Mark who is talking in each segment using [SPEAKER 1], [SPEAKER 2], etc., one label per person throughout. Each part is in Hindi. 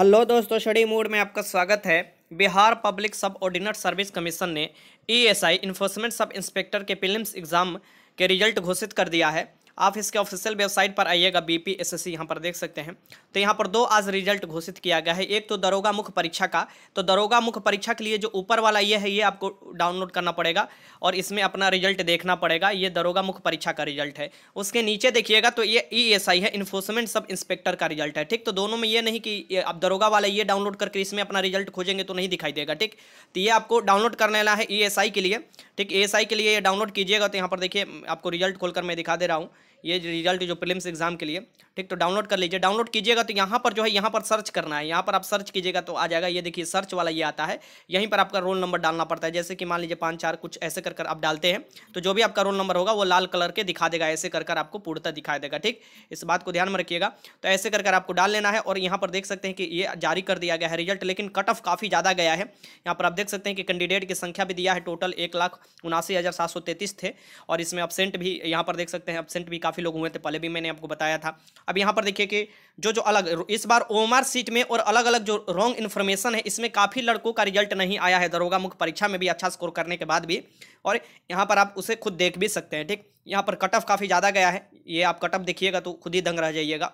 [SPEAKER 1] हेलो दोस्तों शड़ी मूड में आपका स्वागत है Bihar public subordinate service commission ने ESI e enforcement sub inspector के फिल्म एग्ज़ाम के रिजल्ट घोषित कर दिया है आप इसके ऑफिशियल वेबसाइट पर आइएगा B P S S C यहाँ पर देख सकते हैं तो यहाँ पर दो आज रिजल्ट घोषित किया गया है एक तो दरोगा मुख्य परीक्षा का तो दरोगा मुख्य परीक्षा के लिए जो ऊपर वाला ये है ये आपको डाउनलोड करना पड़ेगा और इसमें अपना रिजल्ट देखना पड़ेगा ये दरोगा मुख्य परीक्षा का रिजल्ट है उसके नीचे देखिएगा तो ये ई एस आई है इन्फोर्समेंट सब इंस्पेक्टर का रिजल्ट है ठीक तो दोनों में ये नहीं कि आप दरोगा वाला ये डाउनलोड करके इसमें अपना रिजल्ट खोजेंगे तो नहीं दिखाई देगा ठीक तो ये आपको डाउनलोड करने वाला है ई एस आई के लिए ठीक ए के लिए ये डाउनलोड कीजिएगा तो यहाँ पर देखिए आपको रिजल्ट खोलकर मैं दिखा दे रहा हूँ ये रिजल्ट जो प्रिलिम्स एग्जाम के लिए ठीक तो डाउनलोड कर लीजिए डाउनलोड कीजिएगा तो यहाँ पर जो है यहाँ पर सर्च करना है यहाँ पर आप सर्च कीजिएगा तो आ जाएगा ये देखिए सर्च वाला ये आता है यहीं पर आपका रोल नंबर डालना पड़ता है जैसे कि मान लीजिए पाँच चार कुछ ऐसे कर कर आप डालते हैं तो जो भी आपका रोल नंबर होगा वो लाल कलर के दिखा देगा ऐसे कर कर आपको पूर्णता दिखा देगा ठीक इस बात को ध्यान में रखिएगा तो ऐसे कर कर आपको डाल लेना है और यहाँ पर देख सकते हैं कि ये जारी कर दिया गया है रिजल्ट लेकिन कट ऑफ काफ़ी ज़्यादा गया है यहाँ पर आप देख सकते हैं कि कैंडिडेट की संख्या भी दिया है टोटल एक लाख उनासी हज़ार सात सौ तैंतीस थे और इसमें अपसेंट भी यहाँ पर देख सकते हैं अपसेंट भी काफ़ी लोग हुए थे पहले भी मैंने आपको बताया था अब यहाँ पर देखिए कि जो जो अलग इस बार ओमर सीट में और अलग अलग जो रॉन्ग इन्फॉर्मेशन है इसमें काफ़ी लड़कों का रिजल्ट नहीं आया है दरोगा मुख्य परीक्षा में भी अच्छा स्कोर करने के बाद भी और यहाँ पर आप उसे खुद देख भी सकते हैं ठीक यहाँ पर कट ऑफ काफ़ी ज़्यादा गया है ये आप कट ऑफ देखिएगा तो खुद ही दंग रह जाइएगा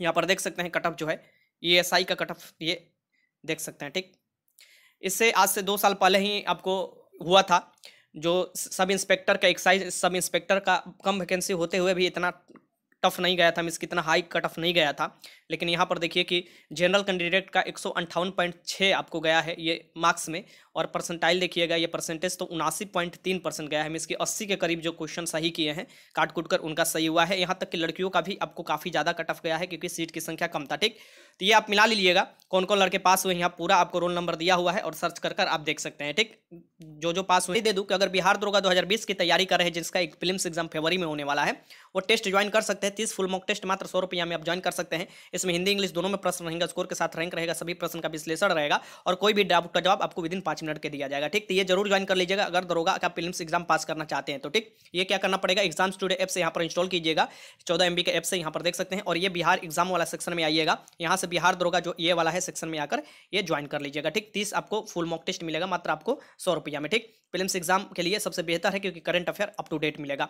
[SPEAKER 1] यहाँ पर देख सकते हैं कट ऑफ जो है ई एस आई का कट ऑफ ये देख सकते हैं ठीक इससे आज से दो साल पहले ही आपको हुआ था जो सब इंस्पेक्टर का एक्साइज सब इंस्पेक्टर का कम वैकेंसी होते हुए भी इतना टफ नहीं गया था मीन्स कितना हाई कट ऑफ नहीं गया था लेकिन यहाँ पर देखिए कि जनरल कैंडिडेट का एक आपको गया है ये मार्क्स में और परसेंटाइल देखिएगा ये परसेंटेज तो उनासी पॉइंट तीन परसेंट गया है मीन कि अस्सी के करीब जो क्वेश्चन सही किए हैं काट कूट कर उनका सही हुआ है यहाँ तक कि लड़कियों का भी आपको काफ़ी ज़्यादा कट ऑफ गया है क्योंकि सीट की संख्या कम था ठीक तो ये आप मिला लीजिएगा कौन कौन लड़के पास हुए यहाँ पूरा आपको रोल नंबर दिया हुआ है और सर्च कर आप देख सकते हैं ठीक जो जो पास हुए दे दूँ कि अगर बिहार दुर्गा दो की तैयारी कर रहे हैं जिसका एक फिल्म एग्जाम फेवरी में होने वाला है वो टेस्ट ज्वाइन कर सकते हैं तीस फुल मॉक टेस्ट मात्र सौ रुपया में आप ज्वाइन कर सकते हैं इसमें हिंदी इंग्लिश दोनों में प्रश्न रहेंगे स्कोर के साथ रैंक रहेगा सभी प्रश्न का विश्लेषण रहेगा और कोई भी डाउट का जवाब आपको विदिन पाँच मिनट मिनट के दिया जाएगा ठीक तो ये जरूर ज्वाइन कर लीजिएगा अगर दरोगा का फिल्म एग्जाम पास करना चाहते हैं तो ठीक ये क्या करना पड़ेगा एग्जाम स्टूडियो ऐप से यहाँ पर इंस्टॉल कीजिएगा चौदह एम के ऐप से यहाँ पर देख सकते हैं और ये बिहार एग्जाम वाला सेक्शन में आइएगा यहाँ से बिहार दरोगा जो ये वाला है सेक्शन में आकर ये ज्वाइन कर लीजिएगा ठीक तीस आपको फुल मॉक टेस्ट मिलेगा मात्र आपको सौ में ठीक फिल्म एग्जाम के लिए सबसे बेहतर है क्योंकि current affair up to date मिलेगा